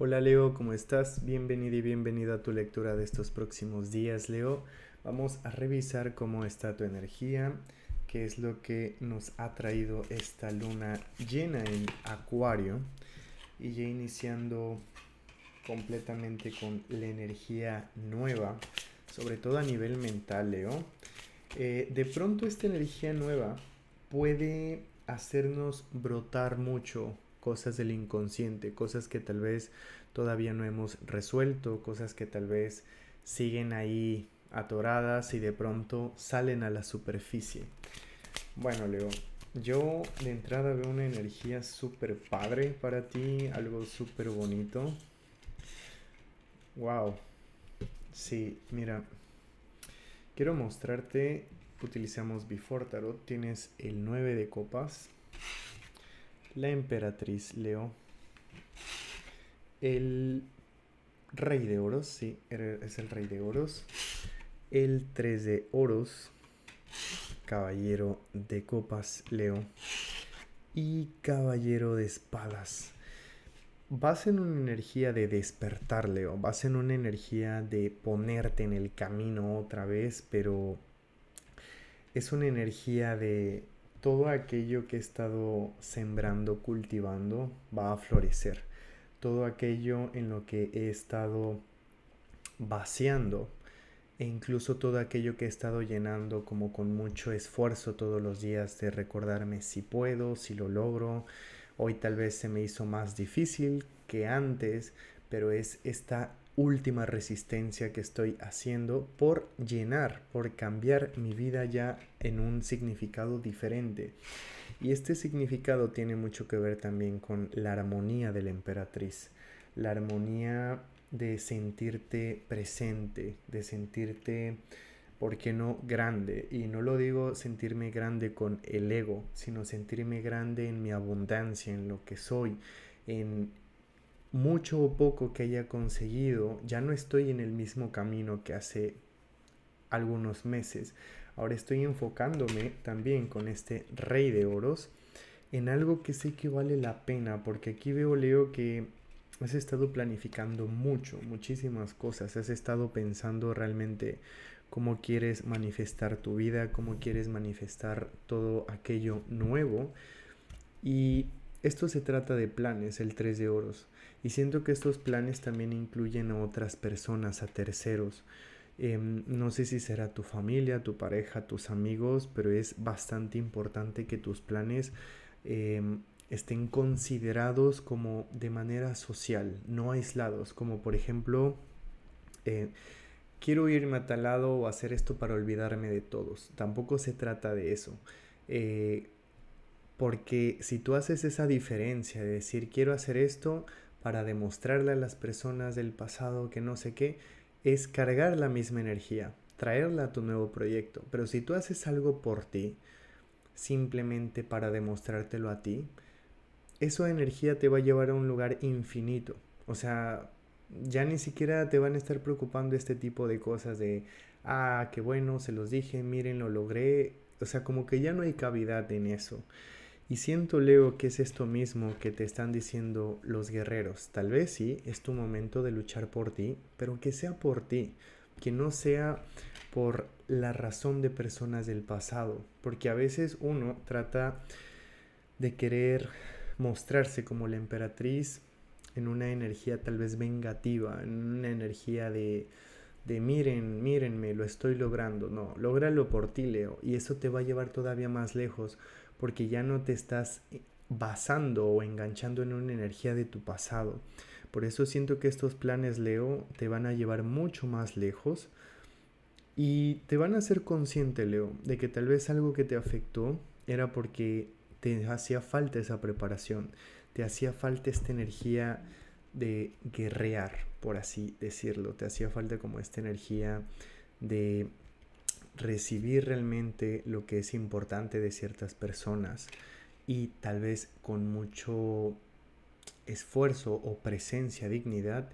Hola Leo, ¿cómo estás? Bienvenido y bienvenida a tu lectura de estos próximos días, Leo. Vamos a revisar cómo está tu energía, qué es lo que nos ha traído esta luna llena en Acuario y ya iniciando completamente con la energía nueva, sobre todo a nivel mental, Leo. Eh, de pronto esta energía nueva puede hacernos brotar mucho cosas del inconsciente, cosas que tal vez todavía no hemos resuelto, cosas que tal vez siguen ahí atoradas y de pronto salen a la superficie. Bueno, Leo, yo de entrada veo una energía súper padre para ti, algo súper bonito. Wow. Sí, mira. Quiero mostrarte, utilizamos Before Tarot, tienes el 9 de copas la emperatriz Leo, el rey de oros, sí, er, es el rey de oros, el 3 de oros, caballero de copas Leo y caballero de espadas. Vas en una energía de despertar, Leo. Vas en una energía de ponerte en el camino otra vez, pero es una energía de todo aquello que he estado sembrando, cultivando, va a florecer. Todo aquello en lo que he estado vaciando e incluso todo aquello que he estado llenando como con mucho esfuerzo todos los días de recordarme si puedo, si lo logro. Hoy tal vez se me hizo más difícil que antes, pero es esta última resistencia que estoy haciendo por llenar, por cambiar mi vida ya en un significado diferente. Y este significado tiene mucho que ver también con la armonía de la emperatriz, la armonía de sentirte presente, de sentirte, ¿por qué no?, grande. Y no lo digo sentirme grande con el ego, sino sentirme grande en mi abundancia, en lo que soy, en mucho o poco que haya conseguido, ya no estoy en el mismo camino que hace algunos meses. Ahora estoy enfocándome también con este rey de oros en algo que sé que vale la pena, porque aquí veo, Leo, que has estado planificando mucho, muchísimas cosas, has estado pensando realmente cómo quieres manifestar tu vida, cómo quieres manifestar todo aquello nuevo. Y esto se trata de planes, el 3 de oros, y siento que estos planes también incluyen a otras personas, a terceros. Em, no sé si será tu familia, tu pareja, tus amigos, pero es bastante importante que tus planes em, estén considerados como de manera social, no aislados, como por ejemplo... Eh, quiero irme a tal lado o hacer esto para olvidarme de todos. Tampoco se trata de eso. Eh, porque si tú haces esa diferencia de decir quiero hacer esto para demostrarle a las personas del pasado que no sé qué, es cargar la misma energía, traerla a tu nuevo proyecto. Pero si tú haces algo por ti, simplemente para demostrártelo a ti, esa energía te va a llevar a un lugar infinito. O sea, ya ni siquiera te van a estar preocupando este tipo de cosas de, ah, qué bueno, se los dije, miren, lo logré. O sea, como que ya no hay cavidad en eso. Y siento, Leo, que es esto mismo que te están diciendo los guerreros. Tal vez sí, es tu momento de luchar por ti, pero que sea por ti, que no sea por la razón de personas del pasado, porque a veces uno trata de querer mostrarse como la emperatriz en una energía tal vez vengativa, en una energía de, de miren, mírenme, lo estoy logrando. No, lógralo por ti, Leo, y eso te va a llevar todavía más lejos, porque ya no te estás eh, basando o enganchando en una energía de tu pasado. Por eso siento que estos planes Leo te van a llevar mucho más lejos y te van a hacer consciente Leo de que tal vez algo que te afectó era porque te hacía falta esa preparación, te hacía falta esta energía de guerrear, por así decirlo, te hacía falta como esta energía de recibir realmente lo que es importante de ciertas personas y tal vez con mucho esfuerzo o presencia, dignidad,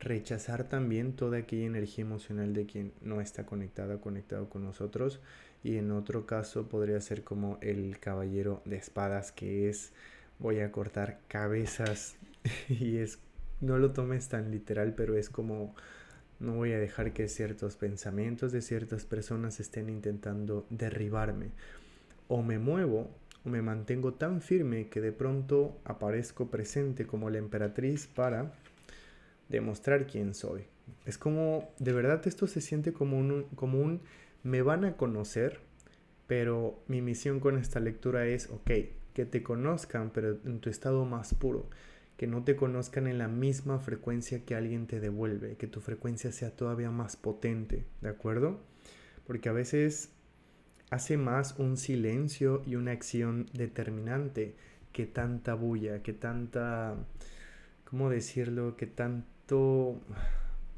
rechazar también toda aquella energía emocional de quien no está conectada, conectado con nosotros. Y en otro caso podría ser como el caballero de espadas que es voy a cortar cabezas y es no lo tomes tan literal, pero es como no voy a dejar que ciertos pensamientos de ciertas personas estén intentando derribarme. O me muevo o me mantengo tan firme que de pronto aparezco presente como la emperatriz para demostrar quién soy. Es como, de verdad esto se siente como un, me van a conocer, pero mi misión con esta lectura es, ok, que te conozcan, pero en tu estado más puro que no te conozcan en la misma frecuencia que alguien te devuelve, que tu frecuencia sea todavía más potente, ¿de acuerdo? Porque a veces hace más un silencio y una acción determinante que tanta bulla, que tanta, ¿cómo decirlo?, que tanto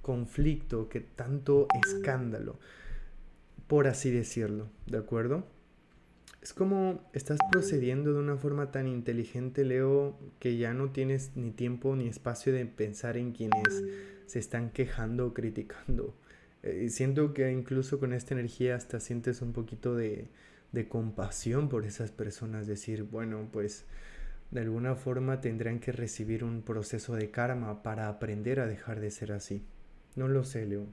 conflicto, que tanto escándalo, por así decirlo, ¿de acuerdo? es como estás procediendo de una forma tan inteligente, Leo, que ya no tienes ni tiempo ni espacio de pensar en quienes se están quejando o criticando. Eh, y siento que incluso con esta energía hasta sientes un poquito de, de compasión por esas personas, decir, bueno, pues de alguna forma tendrán que recibir un proceso de karma para aprender a dejar de ser así. No lo sé, Leo.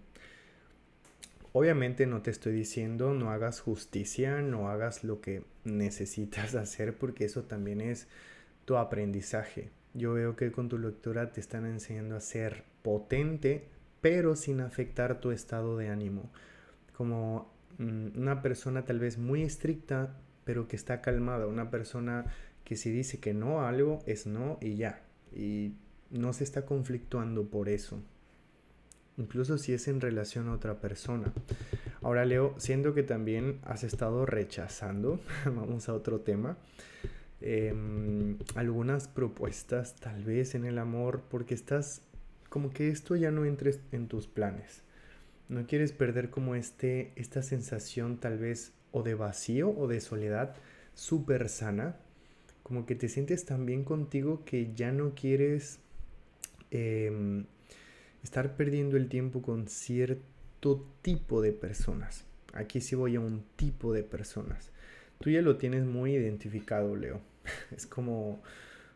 Obviamente no te estoy diciendo no hagas justicia, no hagas lo que necesitas hacer porque eso también es tu aprendizaje. Yo veo que con tu lectura te están enseñando a ser potente pero sin afectar tu estado de ánimo. Como mm, una persona tal vez muy estricta pero que está calmada, una persona que si dice que no a algo es no y ya, y no se está conflictuando por eso incluso si es en relación a otra persona. Ahora Leo, siento que también has estado rechazando, vamos a otro tema, em, algunas propuestas tal vez en el amor porque estás como que esto ya no entres en tus planes. No quieres perder como este, esta sensación tal vez o de vacío o de soledad súper sana. Como que te sientes tan bien contigo que ya no quieres em, estar perdiendo el tiempo con cierto tipo de personas. Aquí sí voy a un tipo de personas. Tú ya lo tienes muy identificado, Leo. Es como...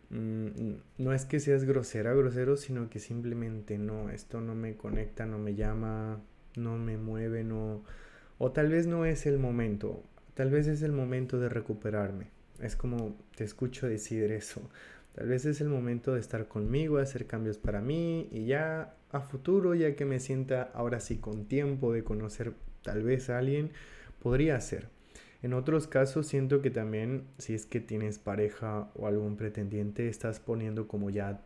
Mm, no es que seas grosera, grosero, sino que simplemente no, esto no me conecta, no me llama, no me mueve, no... O tal vez no es el momento, tal vez es el momento de recuperarme. Es como te escucho decir eso. Tal vez es el momento de estar conmigo, hacer cambios para mí y ya a futuro, ya que me sienta ahora sí con tiempo de conocer tal vez a alguien, podría hacer. En otros casos siento que también si es que tienes pareja o algún pretendiente, estás poniendo como ya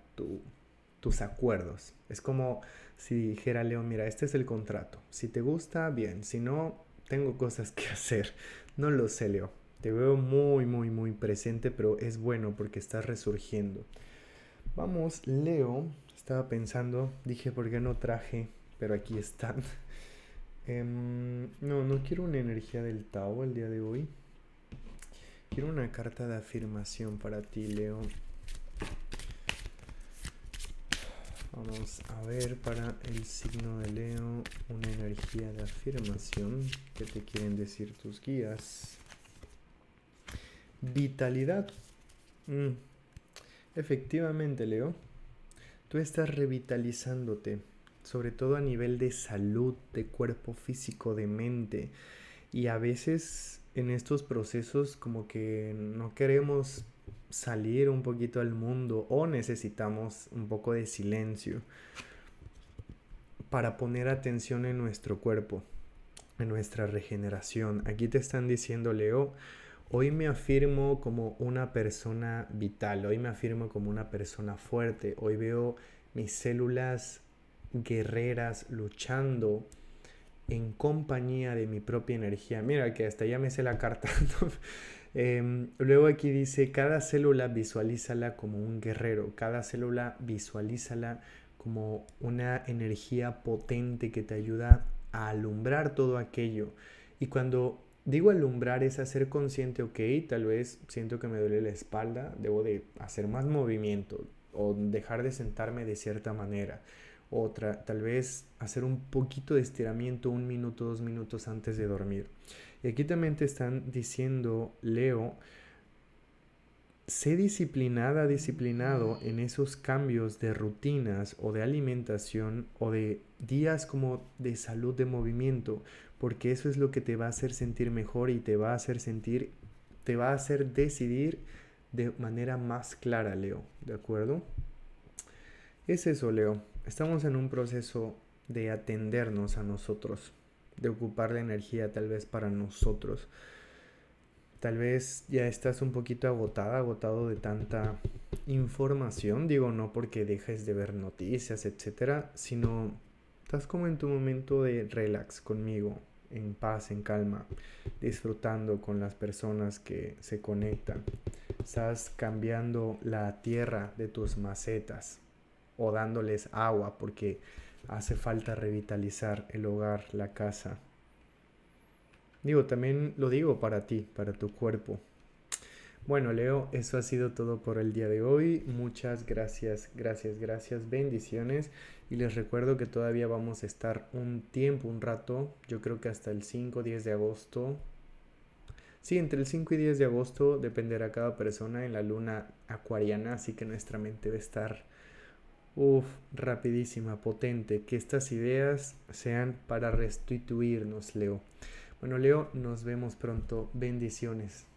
tus acuerdos. Es como si dijera Leo, mira, este es el contrato. Si te gusta, bien. Si no, tengo cosas que hacer. No lo sé, Leo. Te veo muy, muy, muy presente, pero es bueno porque estás resurgiendo. Vamos, Leo, estaba pensando, dije, ¿por qué no traje? Pero aquí están. Em, no, no quiero una energía del Tao el día de hoy. Quiero una carta de afirmación para ti, Leo. Vamos a ver para el signo de Leo una energía de afirmación que te quieren decir tus guías. Vitalidad. Mm. Efectivamente, Leo. Tú estás revitalizándote, sobre todo a nivel de salud, de cuerpo físico, de mente. Y a veces en estos procesos como que no queremos salir un poquito al mundo o necesitamos un poco de silencio para poner atención en nuestro cuerpo, en nuestra regeneración. Aquí te están diciendo, Leo, Hoy me afirmo como una persona vital, hoy me afirmo como una persona fuerte, hoy veo mis células guerreras luchando en compañía de mi propia energía. Mira que hasta ya me la carta. Em, luego aquí dice, cada célula visualízala como un guerrero, cada célula visualízala como una energía potente que te ayuda a alumbrar todo aquello. Y cuando Digo alumbrar es hacer consciente, ok, tal vez siento que me duele la espalda, debo de hacer más movimiento o dejar de sentarme de cierta manera. Otra, tal vez hacer un poquito de estiramiento, un minuto, dos minutos antes de dormir. Y aquí también te están diciendo, Leo, sé disciplinada, disciplinado en esos cambios de rutinas o de alimentación o de días como de salud de movimiento, porque eso es lo que te va a hacer sentir mejor y te va a hacer sentir, te va a hacer decidir de manera más clara, Leo, ¿de acuerdo? Es eso, Leo. Estamos en un proceso de atendernos a nosotros, de ocupar la energía tal vez para nosotros. Tal vez ya estás un poquito agotada, agotado de tanta información, digo no porque dejes de ver noticias, etcétera, sino estás como en tu momento de relax conmigo, en paz, en calma, disfrutando con las personas que se conectan. Estás cambiando la tierra de tus macetas o dándoles agua porque hace falta revitalizar el hogar, la casa. Digo, también lo digo para ti, para tu cuerpo, bueno, Leo, eso ha sido todo por el día de hoy. Muchas gracias, gracias, gracias. Bendiciones. Y les recuerdo que todavía vamos a estar un tiempo, un rato, yo creo que hasta el 5 o 10 de agosto. Sí, entre el 5 y 10 de agosto dependerá cada persona en la luna acuariana, así que nuestra mente va a estar, uff, rapidísima, potente. Que estas ideas sean para restituirnos, Leo. Bueno, Leo, nos vemos pronto. Bendiciones.